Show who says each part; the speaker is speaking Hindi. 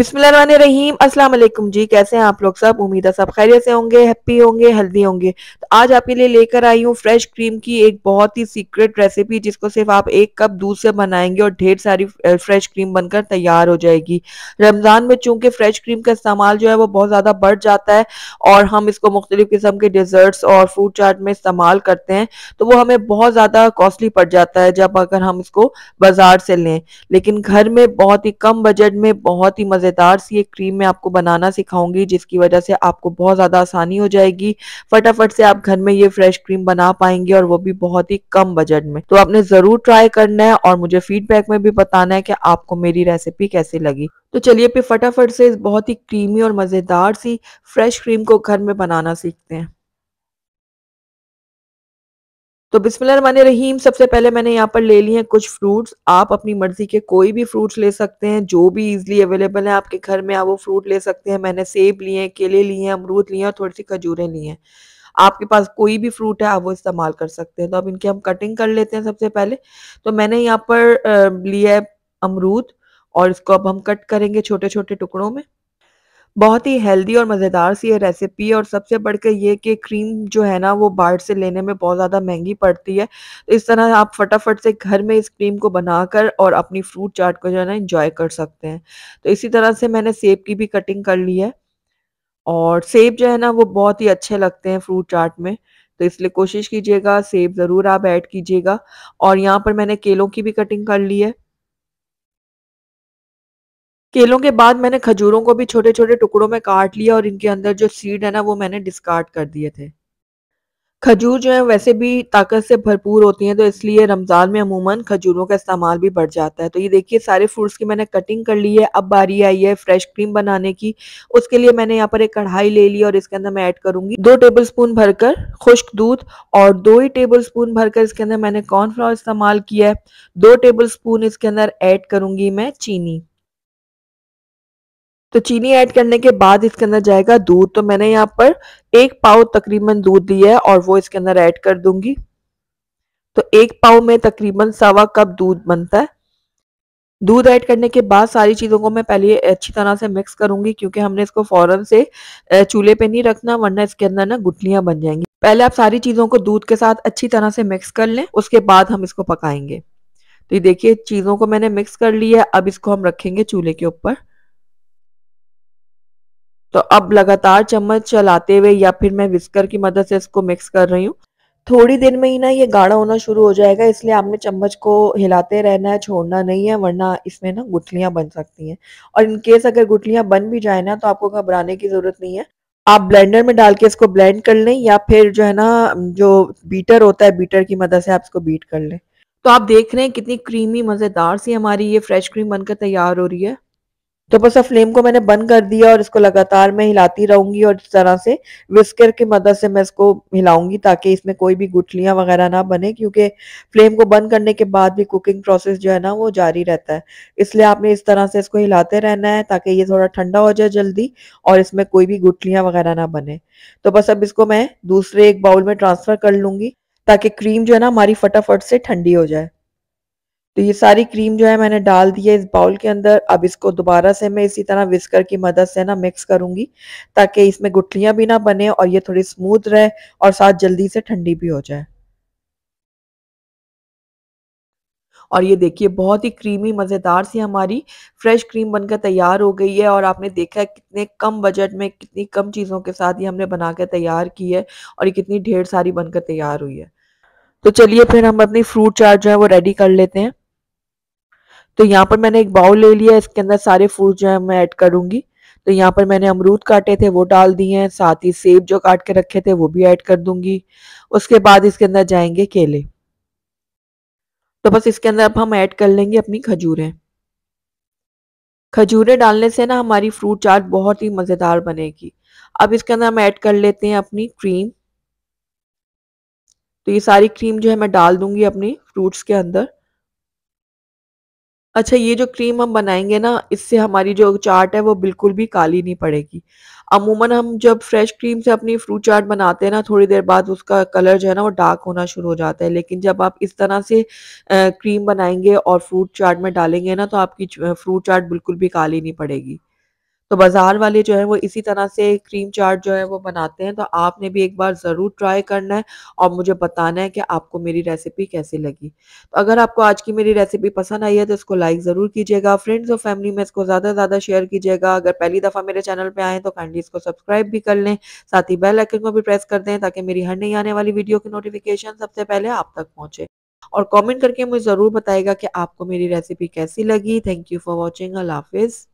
Speaker 1: बिस्मिल्लाह रहीम अस्सलाम वालेकुम जी कैसे हैं आप लोग सब उम्मीद है सब खैरियत से होंगे हैप्पी होंगे हेल्दी होंगे तो आज आपके लिए लेकर आई हूँ फ्रेश क्रीम की एक बहुत ही सीक्रेट रेसिपी जिसको सिर्फ आप एक कप दूध से बनाएंगे और ढेर सारी फ्रेश क्रीम बनकर तैयार हो जाएगी रमज़ान में चूंकि फ्रेश क्रीम का इस्तेमाल जो है वो बहुत ज़्यादा बढ़ जाता है और हम इसको मुख्तलिफ किस्म के डिज़र्ट्स और फूड चाट में इस्तेमाल करते हैं तो वो हमें बहुत ज़्यादा कॉस्टली पड़ जाता है जब अगर हम इसको बाज़ार से लें लेकिन घर में बहुत ही कम बजट में बहुत ही मज़ेदार सी एक क्रीम मैं आपको बनाना सिखाऊंगी जिसकी वजह से आपको बहुत ज़्यादा आसानी हो जाएगी फटाफट से आप घर में ये फ्रेश क्रीम बना पाएंगे और वो भी बहुत ही कम बजट में तो आपने ज़रूर ट्राई करना है और मुझे फीडबैक में भी बताना है कि आपको मेरी रेसिपी कैसी लगी तो चलिए फिर फटाफट से इस बहुत ही क्रीमी और मज़ेदार सी फ्रेश क्रीम को घर में बनाना सीखते हैं तो बिस्मिल्लाह रहीम सबसे पहले मैंने यहाँ पर ले लिए हैं कुछ फ्रूट्स आप अपनी मर्जी के कोई भी फ्रूट्स ले सकते हैं जो भी इजिली अवेलेबल है आपके घर में आप वो फ्रूट ले सकते हैं मैंने सेब लिए हैं केले लिए हैं अमरूद लिए हैं और थोड़ी सी खजूरें लिए हैं आपके पास कोई भी फ्रूट है आप वो इस्तेमाल कर सकते हैं तो अब इनकी हम कटिंग कर लेते हैं सबसे पहले तो मैंने यहाँ पर लिया है अमरूद और इसको अब हम कट करेंगे छोटे छोटे टुकड़ों में बहुत ही हेल्दी और मज़ेदार सी ये रेसिपी है और सबसे बढ़कर ये कि क्रीम जो है ना वो बाहर से लेने में बहुत ज़्यादा महंगी पड़ती है तो इस तरह आप फटाफट से घर में इस क्रीम को बनाकर और अपनी फ्रूट चाट को जो है ना इंजॉय कर सकते हैं तो इसी तरह से मैंने सेब की भी कटिंग कर ली है और सेब जो है ना वो बहुत ही अच्छे लगते हैं फ्रूट चाट में तो इसलिए कोशिश कीजिएगा सेब ज़रूर आप ऐड कीजिएगा और यहाँ पर मैंने केलों की भी कटिंग कर ली है केलों के बाद मैंने खजूरों को भी छोटे छोटे टुकड़ों में काट लिया और इनके अंदर जो सीड है ना वो मैंने डिस्कार्ड कर दिए थे खजूर जो है वैसे भी ताकत से भरपूर होती हैं तो इसलिए रमज़ान में अमूमन खजूरों का इस्तेमाल भी बढ़ जाता है तो ये देखिए सारे फ्रूट्स की मैंने कटिंग कर ली है अब बारी आई है फ्रेश क्रीम बनाने की उसके लिए मैंने यहाँ पर एक कढ़ाई ले ली और इसके अंदर मैं ऐड करूंगी दो टेबल स्पून भरकर खुश्क दूध और दो ही टेबल स्पून भरकर इसके अंदर मैंने कॉर्नफ्लावर इस्तेमाल किया है दो टेबल स्पून इसके अंदर ऐड करूंगी मैं चीनी तो चीनी ऐड करने के बाद इसके अंदर जाएगा दूध तो मैंने यहाँ पर एक पाव तकरीबन दूध लिया है और वो इसके अंदर ऐड कर दूंगी तो एक पाव में तकरीबन सवा कप दूध बनता है दूध ऐड करने के बाद सारी चीज़ों को मैं पहले अच्छी तरह से मिक्स करूंगी क्योंकि हमने इसको फौरन से चूल्हे पे नहीं रखना वरना इसके अंदर ना गुटलियां बन जाएंगी पहले आप सारी चीज़ों को दूध के साथ अच्छी तरह से मिक्स कर लें उसके बाद हम इसको पकाएंगे तो ये देखिए चीज़ों को मैंने मिक्स कर लिया अब इसको हम रखेंगे चूल्हे के ऊपर तो अब लगातार चम्मच चलाते हुए या फिर मैं विस्कर की मदद से इसको मिक्स कर रही हूँ थोड़ी देर में ही ना ये गाढ़ा होना शुरू हो जाएगा इसलिए आपने चम्मच को हिलाते रहना है छोड़ना नहीं है वरना इसमें ना गुठलियाँ बन सकती हैं और इनकेस अगर गुठलियाँ बन भी जाए ना तो आपको घबराने की ज़रूरत नहीं है आप ब्लेंडर में डाल के इसको ब्लेंड कर लें या फिर जो है ना जो बीटर होता है बीटर की मदद से आप इसको बीट कर लें तो आप देख रहे हैं कितनी क्रीमी मज़ेदार सी हमारी ये फ्रेश क्रीम बनकर तैयार हो रही है तो बस अब फ्लेम को मैंने बंद कर दिया और इसको लगातार मैं हिलाती रहूंगी और इस तरह से विस्कर की मदद से मैं इसको हिलाऊंगी ताकि इसमें कोई भी गुठलियां वगैरह ना बने क्योंकि फ्लेम को बंद करने के बाद भी कुकिंग प्रोसेस जो है ना वो जारी रहता है इसलिए आपने इस तरह से इसको हिलाते रहना है ताकि ये थोड़ा ठंडा हो जाए जल्दी और इसमें कोई भी गुठलियां वगैरह ना बने तो बस अब इसको मैं दूसरे एक बाउल में ट्रांसफर कर लूंगी ताकि क्रीम जो है ना हमारी फटाफट से ठंडी हो जाए तो ये सारी क्रीम जो है मैंने डाल दी है इस बाउल के अंदर अब इसको दोबारा से मैं इसी तरह विस्कर की मदद से ना मिक्स करूंगी ताकि इसमें गुठलियां भी ना बने और ये थोड़ी स्मूथ रहे और साथ जल्दी से ठंडी भी हो जाए और ये देखिए बहुत ही क्रीमी मज़ेदार सी हमारी फ्रेश क्रीम बनकर तैयार हो गई है और आपने देखा है कितने कम बजट में कितनी कम चीज़ों के साथ ये हमने बनाकर तैयार की है और ये कितनी ढेर सारी बनकर तैयार हुई है तो चलिए फिर हम अपनी फ्रूट चाट जो है वो रेडी कर लेते हैं तो यहाँ पर मैंने एक बाउल ले लिया इसके अंदर सारे फ्रूट जो है मैं ऐड करूंगी तो यहाँ पर मैंने अमरूद काटे थे वो डाल दिए हैं साथ ही सेब जो काट के रखे थे वो भी ऐड कर दूंगी उसके बाद इसके अंदर जाएंगे केले तो बस इसके अंदर अब हम ऐड कर लेंगे अपनी खजूरें खजूरें डालने से ना हमारी फ्रूट चाट बहुत ही मज़ेदार बनेगी अब इसके अंदर हम ऐड कर लेते हैं अपनी क्रीम तो ये सारी क्रीम जो है मैं डाल दूंगी अपनी फ्रूट्स के अंदर अच्छा ये जो क्रीम हम बनाएंगे ना इससे हमारी जो चाट है वो बिल्कुल भी काली नहीं पड़ेगी अमूमन हम जब फ्रेश क्रीम से अपनी फ्रूट चाट बनाते हैं ना थोड़ी देर बाद उसका कलर जो है ना वो डार्क होना शुरू हो जाता है लेकिन जब आप इस तरह से क्रीम बनाएंगे और फ्रूट चाट में डालेंगे ना तो आपकी फ्रूट चाट बिल्कुल भी काली नहीं पड़ेगी तो बाज़ार वाले जो है वो इसी तरह से क्रीम चाट जो है वो बनाते हैं तो आपने भी एक बार ज़रूर ट्राई करना है और मुझे बताना है कि आपको मेरी रेसिपी कैसी लगी तो अगर आपको आज की मेरी रेसिपी पसंद आई है तो इसको लाइक ज़रूर कीजिएगा फ्रेंड्स और फैमिली में इसको ज़्यादा से ज़्यादा शेयर कीजिएगा अगर पहली दफ़ा मेरे चैनल पर आए तो काइंडली इसको सब्सक्राइब भी कर लें साथ ही बेल आइकन को भी प्रेस कर दें ताकि मेरी हर नई आने वाली वीडियो की नोटिफिकेशन सबसे पहले आप तक पहुँचे और कमेंट करके मुझे ज़रूर बताएगा कि आपको मेरी रेसिपी कैसी लगी थैंक यू फॉर वॉचिंग अल्लाह हाफिज़